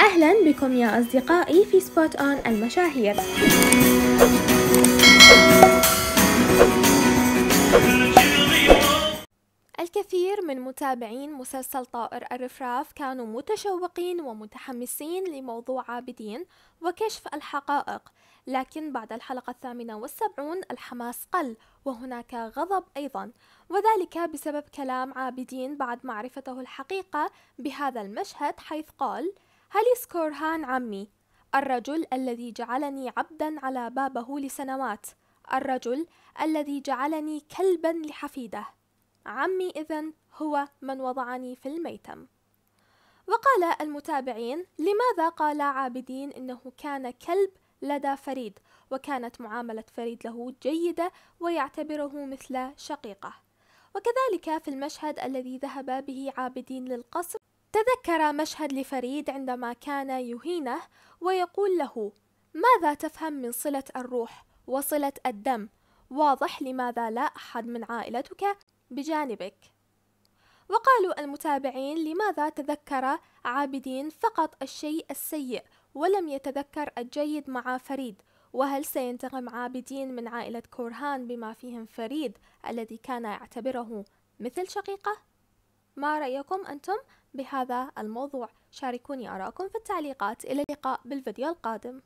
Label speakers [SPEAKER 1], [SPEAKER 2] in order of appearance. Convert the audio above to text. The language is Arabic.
[SPEAKER 1] أهلا بكم يا أصدقائي في سبوت أون المشاهير
[SPEAKER 2] كثير من متابعين مسلسل طائر الرفراف كانوا متشوقين ومتحمسين لموضوع عابدين وكشف الحقائق لكن بعد الحلقة الثامنة والسبعون الحماس قل وهناك غضب أيضا وذلك بسبب كلام عابدين بعد معرفته الحقيقة بهذا المشهد حيث قال هاليس كورهان عمي الرجل الذي جعلني عبدا على بابه لسنوات الرجل الذي جعلني كلبا لحفيده عمي إذا هو من وضعني في الميتم وقال المتابعين لماذا قال عابدين إنه كان كلب لدى فريد وكانت معاملة فريد له جيدة ويعتبره مثل شقيقه وكذلك في المشهد الذي ذهب به عابدين للقصر تذكر مشهد لفريد عندما كان يهينه ويقول له ماذا تفهم من صلة الروح وصلة الدم واضح لماذا لا أحد من عائلتك بجانبك وقالوا المتابعين لماذا تذكر عابدين فقط الشيء السيء ولم يتذكر الجيد مع فريد وهل سينتقم عابدين من عائلة كورهان بما فيهم فريد الذي كان يعتبره مثل شقيقه؟ ما رأيكم أنتم بهذا الموضوع؟ شاركوني آراءكم في التعليقات إلى اللقاء بالفيديو القادم